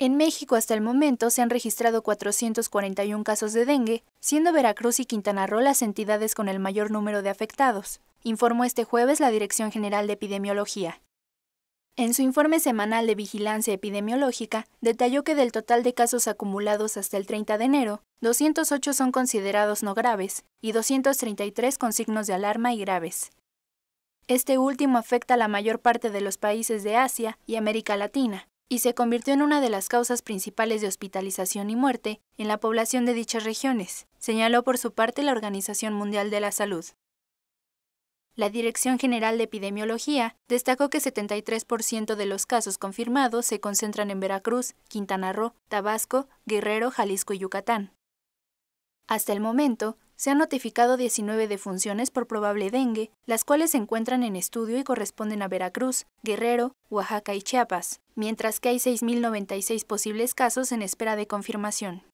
En México hasta el momento se han registrado 441 casos de dengue, siendo Veracruz y Quintana Roo las entidades con el mayor número de afectados, informó este jueves la Dirección General de Epidemiología. En su informe semanal de vigilancia epidemiológica, detalló que del total de casos acumulados hasta el 30 de enero, 208 son considerados no graves y 233 con signos de alarma y graves. Este último afecta a la mayor parte de los países de Asia y América Latina, y se convirtió en una de las causas principales de hospitalización y muerte en la población de dichas regiones, señaló por su parte la Organización Mundial de la Salud. La Dirección General de Epidemiología destacó que 73% de los casos confirmados se concentran en Veracruz, Quintana Roo, Tabasco, Guerrero, Jalisco y Yucatán. Hasta el momento, se han notificado 19 defunciones por probable dengue, las cuales se encuentran en estudio y corresponden a Veracruz, Guerrero, Oaxaca y Chiapas, mientras que hay 6.096 posibles casos en espera de confirmación.